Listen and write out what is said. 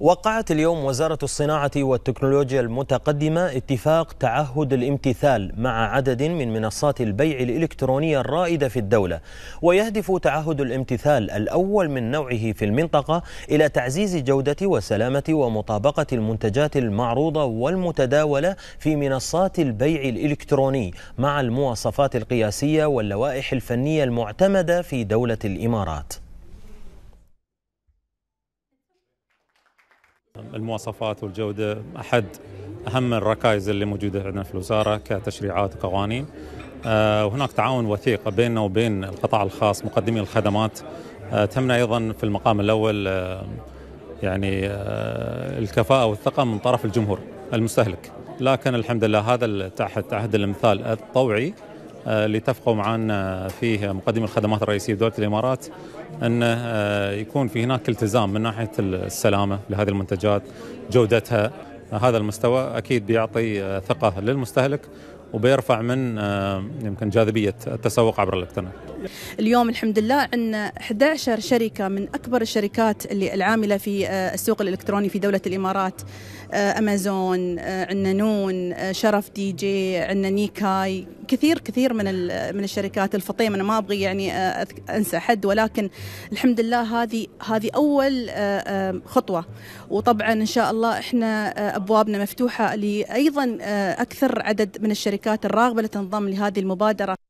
وقعت اليوم وزارة الصناعة والتكنولوجيا المتقدمة اتفاق تعهد الامتثال مع عدد من منصات البيع الإلكترونية الرائدة في الدولة ويهدف تعهد الامتثال الأول من نوعه في المنطقة إلى تعزيز جودة وسلامة ومطابقة المنتجات المعروضة والمتداولة في منصات البيع الإلكتروني مع المواصفات القياسية واللوائح الفنية المعتمدة في دولة الإمارات المواصفات والجوده احد اهم الركائز اللي موجوده عندنا في الوزاره كتشريعات وقوانين آه، وهناك تعاون وثيق بيننا وبين القطاع الخاص مقدمي الخدمات آه، تمنا ايضا في المقام الاول آه، يعني الكفاءه والثقه من طرف الجمهور المستهلك لكن الحمد لله هذا التعهد تعهد الامثال الطوعي آه، لتفقوا معنا فيه مقدم الخدمات الرئيسيه بدوله الامارات ان آه، يكون في هناك التزام من ناحيه السلامه لهذه المنتجات جودتها هذا المستوى اكيد بيعطي آه، ثقه للمستهلك وبيرفع من آه، يمكن جاذبيه التسوق عبر الانترنت. اليوم الحمد لله عندنا 11 شركه من اكبر الشركات اللي العامله في آه، السوق الالكتروني في دوله الامارات آه، امازون عندنا نون شرف دي جي عندنا نيكاي كثير كثير من من الشركات الفطيم انا ما ابغي يعني انسى حد ولكن الحمد لله هذه هذه اول خطوه وطبعا ان شاء الله احنا ابوابنا مفتوحه لايضا اكثر عدد من الشركات الشركات الراغبة لتنضم لهذه المبادرة